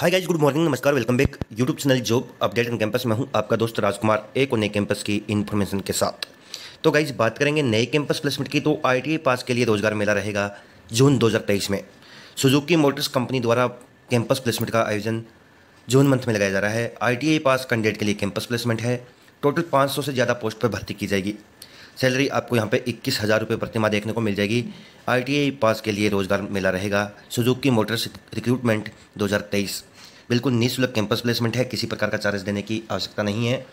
हाय guys good morning नमस्कार welcome back YouTube channel job update and campus में हूं आपका दोस्त राजकुमार एक और नए कैंपस की इन्फॉर्मेशन के साथ तो गाइज बात करेंगे नए कैंपस प्लेसमेंट की तो आई पास e के लिए रोजगार मेला रहेगा जून 2023 में सुजुकी मोटर्स कंपनी द्वारा कैंपस प्लेसमेंट का आयोजन जून मंथ में लगाया जा रहा है आई पास कैंडिडेट के लिए कैंपस प्लेसमेंट है टोटल पाँच से ज़्यादा पोस्ट पर भर्ती की जाएगी सैलरी आपको यहाँ पे इक्कीस हज़ार रुपये प्रतिमा देखने को मिल जाएगी आईटीआई पास e के लिए रोज़गार मेला रहेगा सुजुकी मोटर्स रिक्रूटमेंट 2023 बिल्कुल निःशुल्क कैंपस प्लेसमेंट है किसी प्रकार का चार्ज देने की आवश्यकता नहीं है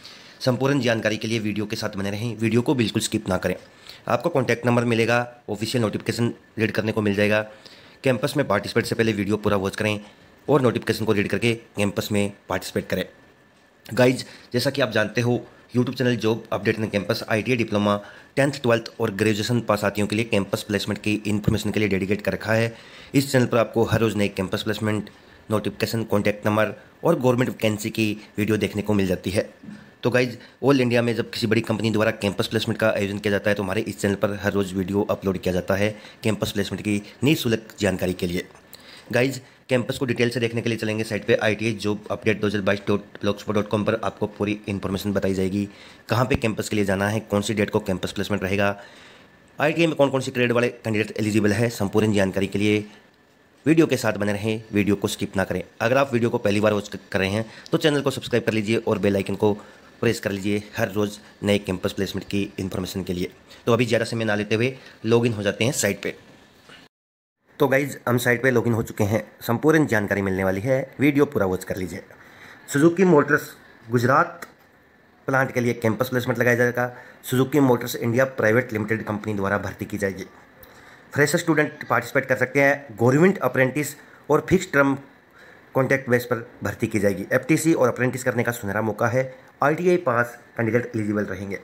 संपूर्ण जानकारी के लिए वीडियो के साथ बने रहें वीडियो को बिल्कुल स्किप ना करें आपको कॉन्टैक्ट नंबर मिलेगा ऑफिशियल नोटिफिकेशन रीड करने को मिल जाएगा कैंपस में पार्टिसिपेट से पहले वीडियो पूरा वॉच करें और नोटिफिकेशन को रीड करके कैंपस में पार्टिसिपेट करें गाइज जैसा कि आप जानते हो YouTube channel job update in campus I diploma tenth twelfth और ग्रेजुएशन पास आतीयों के लिए कैंपस प्लेसमेंट की इन्फॉर्मेशन के लिए डेडिकेट कर रखा है इस चैनल पर आपको हर रोज़ नए campus placement notification contact number और गवर्नमेंट वैकेंसी की वीडियो देखने को मिल जाती है तो गाइज ऑल इंडिया में जब किसी बड़ी कंपनी द्वारा कैंपस प्लेसमेंट का आयोजन किया जाता है तो हमारे इस चैनल पर हर रोज़ वीडियो अपलोड किया जाता है कैंपस प्लेसमेंट की निःशुल्क जानकारी के लिए गाइज कैंपस को डिटेल से देखने के लिए चलेंगे साइट पे आई टी जॉब अपडेट दो हज़ार बाईस डॉट डॉट कॉम पर आपको पूरी इन्फॉर्मेशन बताई जाएगी कहाँ पे कैंपस के लिए जाना है कौन सी डेट को कैंपस प्लेसमेंट रहेगा आई में कौन कौन से क्रेडिट वाले कैंडिडेट एलिजिबल है संपूर्ण जानकारी के लिए वीडियो के साथ बने रहें वीडियो को स्किप ना करें अगर आप वीडियो को पहली बार वॉच कर रहे हैं तो चैनल को सब्सक्राइब कर लीजिए और बेलाइकन को प्रेस कर लीजिए हर रोज़ नए कैंपस प्लेसमेंट की इन्फॉर्मेशन के लिए तो अभी ज़्यादा समय ना लेते हुए लॉगिन हो जाते हैं साइट पर तो गाइज हम साइट पर लॉगिन हो चुके हैं संपूर्ण जानकारी मिलने वाली है वीडियो पूरा वॉच कर लीजिए सुजुकी मोटर्स गुजरात प्लांट के लिए कैंपस प्लेसमेंट लगाया जाएगा Suzuki Motors India private limited company द्वारा भर्ती की जाएगी फ्रेशर स्टूडेंट पार्टिसिपेट कर सकते हैं गवर्नमेंट अप्रेंटिस और फिक्स टर्म कॉन्ट्रैक्ट बेस पर भर्ती की जाएगी एफ और अप्रेंटिस करने का सुनहरा मौका है आई पास कैंडिडेट एलिजिबल रहेंगे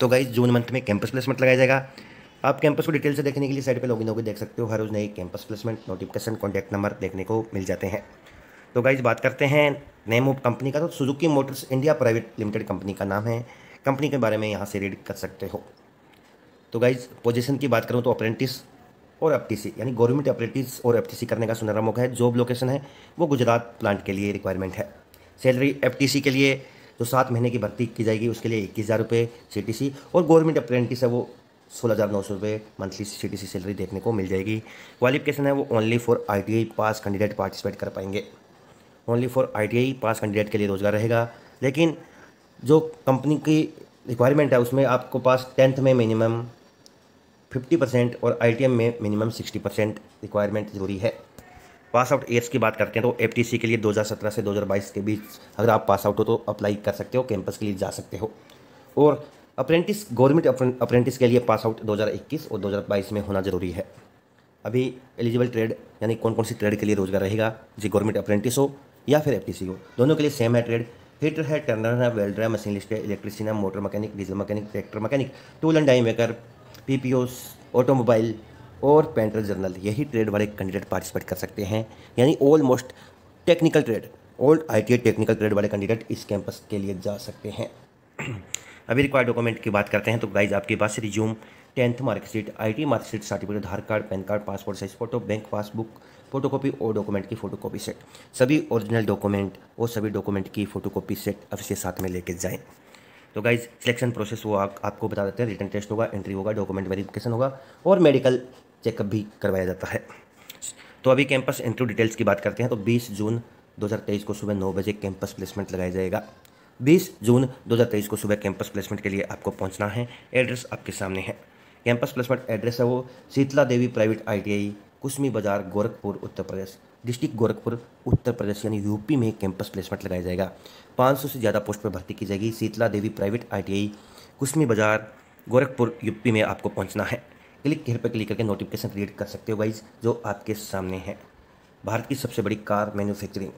तो गाइज जून मंथ में कैंपस प्लेसमेंट लगाया जाएगा आप कैंपस को डिटेल से देखने के लिए साइट पर लॉगिन होकर देख सकते हो हर रोज नए campus placement notification contact number देखने को मिल जाते हैं तो गाइज बात करते हैं नेम ऑफ कंपनी का तो Suzuki Motors India private limited company का नाम है कंपनी के बारे में यहाँ से रीड कर सकते हो तो गाइज पोजिशन की बात करूँ तो अप्रेंटिस और सी यानी गवर्नमेंट अपरेटिव्स और सी करने का सुनहरा मौका है जॉब लोकेशन है वो गुजरात प्लांट के लिए रिक्वायरमेंट है सैलरी सी के लिए जो सात महीने की भर्ती की जाएगी उसके लिए इक्कीस हज़ार रुपये सी और गवर्नमेंट अप्रेंटिस है वो सोलह हज़ार नौ सौ रुपये मंथली सी सैलरी देखने को मिल जाएगी क्वालिफिकेशन है वो only for I pass candidate participate कर पाएंगे only for I pass candidate के लिए रोज़गार रहेगा लेकिन जो कंपनी की रिक्वायरमेंट है उसमें आपको पास टेंथ में मिनिमम फिफ्टी परसेंट और आई में मिनिमम सिक्सटी परसेंट रिक्वायरमेंट जरूरी है पास आउट ईयर्स की बात करते हैं तो एफ के लिए 2017 से 2022 के बीच अगर आप पास आउट हो तो अप्लाई कर सकते हो कैंपस के लिए जा सकते हो और अप्रेंटिस गवर्नमेंट अप्रेंटिस के लिए पास आउट 2021 और 2022 में होना ज़रूरी है अभी एलिजिबल ट्रेड यानी कौन कौन सी ट्रेड के लिए रोजगार रहेगा जी गवर्नमेंट अप्रेंटिस हो या फिर एफ हो दोनों के लिए सेम है ट्रेड हीटर है टर्नर है वेल्डर है मशीन लिस्ट है इलेक्ट्रिशियन है motor mechanic diesel mechanic tractor mechanic tool and die maker P automobile और पेंटर जर्नल यही ट्रेड वाले कैंडिडेट पार्टिसिपेट कर सकते हैं यानी almost technical trade old I technical trade वाले कैंडिडेट इस कैंपस के लिए जा सकते हैं अभी रिक्वायर्ड डॉक्यूमेंट की बात करते हैं तो गाइज आपके पास resume tenth marksheet I T marksheet certificate Aadhaar card PAN card passport size photo bank passbook photocopy और डॉक्यूमेंट की फोटोकॉपी सेट सभी ओरिजिनल डॉक्यूमेंट और सभी डॉक्यूमेंट की फोटोकॉपी सेट अब से साथ में लेके जाएँ तो गाइज सिलेक्शन प्रोसेस वो आप, आपको बता देते हैं रिटर्न टेस्ट होगा एंट्री होगा डॉक्यूमेंट वेरिफिकेशन होगा और मेडिकल चेकअप भी करवाया जाता है तो अभी कैंपस इंटरव्यू डिटेल्स की बात करते हैं तो 20 जून 2023 को सुबह नौ बजे कैंपस प्लेसमेंट लगाया जाएगा 20 जून 2023 को सुबह कैंपस प्लेसमेंट के लिए आपको पहुंचना है एड्रेस आपके सामने है कैंपस प्लेसमेंट एड्रेस है वो Sheetla Devi private I Kusmi Bazar Gorakhpur Uttar Pradesh district Gorakhpur Uttar Pradesh यानी यूपी में कैंपस प्लेसमेंट लगाया जाएगा 500 से ज़्यादा पोस्ट पर भर्ती की जाएगी Sheetla Devi private ITI Kushmi Bazar Gorakhpur UP में आपको पहुंचना है क्लिक घर पर क्लिक करके नोटिफिकेशन रीड कर सकते हो वाइज जो आपके सामने है भारत की सबसे बड़ी कार मैन्युफैक्चरिंग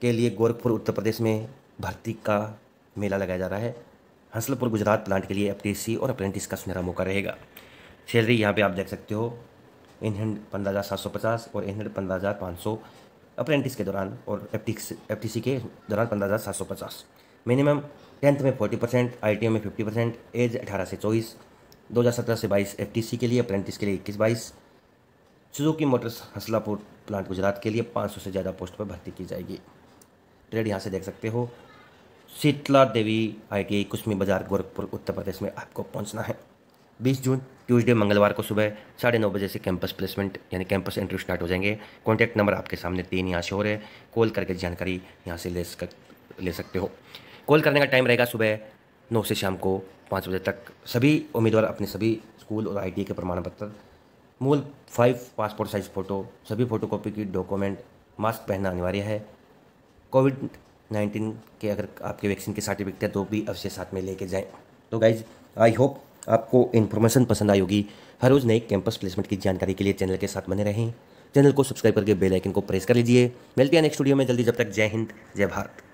के लिए गोरखपुर उत्तर प्रदेश में भर्ती का मेला लगाया जा रहा है हंसलपुर गुजरात प्लांट के लिए एफ और अप्रेंटिस का सुनहरा मौका रहेगा सैलरी यहाँ पे आप देख सकते हो इनहंड पंद्रह हज़ार सात सौ पचास और इनहेंड पंद्रह हज़ार पाँच सौ अप्रेंटिस के दौरान और एफ टी के दौरान पंद्रह हज़ार सात सौ पचास मिनिमम टेंथ में फोर्टी परसेंट आई में फिफ्टी परसेंट एज अठारह से चौबीस दो हज़ार सत्रह से बाईस एफ के लिए अप्रेंटिस के लिए इक्कीस बाईस Suzuki Motors Hansalpur plant Gujarat के लिए पाँच सौ से ज़्यादा पोस्ट पर भर्ती की जाएगी ट्रेड यहाँ से देख सकते हो शीतला देवी आई कुश्मी बाज़ार गोरखपुर उत्तर प्रदेश में आपको पहुँचना है बीस जून ट्यूसडे मंगलवार को सुबह साढ़े नौ बजे से कैंपस प्लेसमेंट यानी कैंपस इंटरव्यू स्टार्ट हो जाएंगे कॉन्टैक्ट नंबर आपके सामने तीन यहाँ से शोर है कॉल करके जानकारी यहाँ से ले सक ले सकते हो कॉल करने का टाइम रहेगा सुबह नौ से शाम को पाँच बजे तक सभी उम्मीदवार अपने सभी स्कूल और आई e के प्रमाण पत्र मूल फाइव पासपोर्ट साइज़ फ़ोटो सभी फोटोकॉपी की डॉक्यूमेंट मास्क पहनना अनिवार्य है कोविड नाइन्टीन के अगर आपके वैक्सीन के सर्टिफिकेट है तो भी अवश्य साथ में लेके जाएं तो गाइज आई होप आपको इन्फॉर्मेशन पसंद आई होगी हर रोज़ नए कैंपस प्लेसमेंट की जानकारी के लिए चैनल के साथ बने रहें चैनल को सब्सक्राइब करके बेल आइकन को प्रेस कर लीजिए मिलते हैं नेक्स्ट स्टूडियो में जल्दी जब तक जय हिंद जय भारत